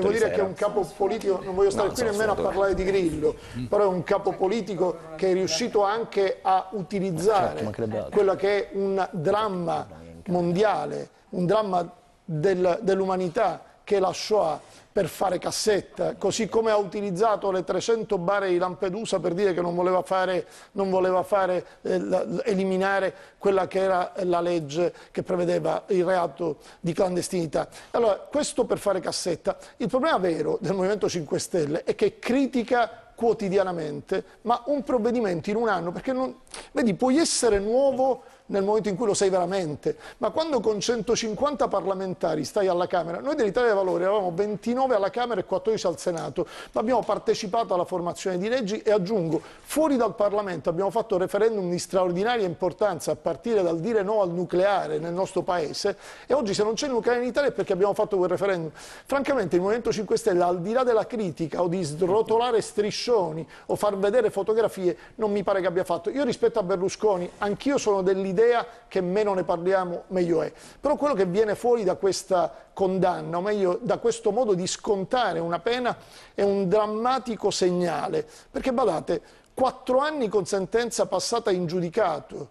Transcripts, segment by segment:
devo dire sera. che è un capo politico, non voglio stare no, qui nemmeno a parlare di Grillo, mm. però è un capo politico che è riuscito anche a utilizzare certo, quello che è un dramma mondiale, un dramma del, dell'umanità che la Shoah per fare cassetta, così come ha utilizzato le 300 bare di Lampedusa per dire che non voleva, fare, non voleva fare, eh, eliminare quella che era la legge che prevedeva il reato di clandestinità. Allora, questo per fare cassetta. Il problema vero del Movimento 5 Stelle è che critica quotidianamente, ma un provvedimento in un anno, perché non, vedi, puoi essere nuovo nel momento in cui lo sei veramente, ma quando con 150 parlamentari stai alla Camera, noi dell'Italia dei Valori eravamo 29 alla Camera e 14 al Senato, ma abbiamo partecipato alla formazione di leggi e aggiungo, fuori dal Parlamento abbiamo fatto referendum di straordinaria importanza a partire dal dire no al nucleare nel nostro Paese e oggi se non c'è il nucleare in Italia è perché abbiamo fatto quel referendum. Francamente il Movimento 5 Stelle al di là della critica o di srotolare striscioni o far vedere fotografie non mi pare che abbia fatto. Io rispetto a Berlusconi, anch'io sono dell'idea l'idea che meno ne parliamo meglio è. Però quello che viene fuori da questa condanna, o meglio da questo modo di scontare una pena, è un drammatico segnale. Perché badate, quattro anni con sentenza passata in giudicato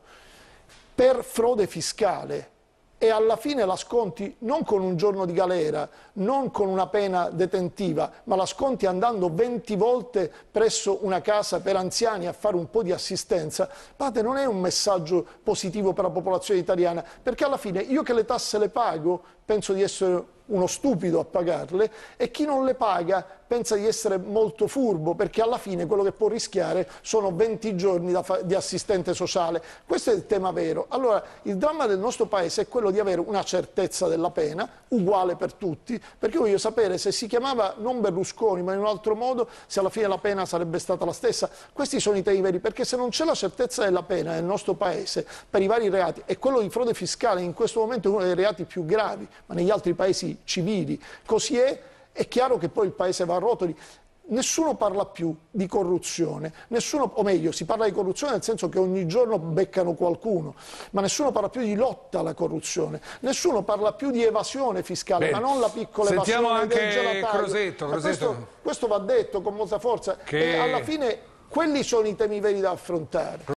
per frode fiscale, e alla fine la sconti non con un giorno di galera, non con una pena detentiva, ma la sconti andando 20 volte presso una casa per anziani a fare un po' di assistenza, padre non è un messaggio positivo per la popolazione italiana, perché alla fine io che le tasse le pago penso di essere uno stupido a pagarle e chi non le paga pensa di essere molto furbo perché alla fine quello che può rischiare sono 20 giorni di assistente sociale. Questo è il tema vero. Allora il dramma del nostro paese è quello di avere una certezza della pena uguale per tutti perché voglio sapere se si chiamava non Berlusconi ma in un altro modo se alla fine la pena sarebbe stata la stessa. Questi sono i temi veri perché se non c'è la certezza della pena nel nostro paese per i vari reati e quello di frode fiscale in questo momento è uno dei reati più gravi ma negli altri paesi civili. Così è, è chiaro che poi il paese va a rotoli nessuno parla più di corruzione, nessuno, o meglio, si parla di corruzione nel senso che ogni giorno beccano qualcuno, ma nessuno parla più di lotta alla corruzione, nessuno parla più di evasione fiscale, Bene. ma non la piccola Sentiamo evasione Sentiamo anche Crosetto, Crosetto. Questo, questo, va detto con molta forza che... e alla fine quelli sono i temi veri da affrontare.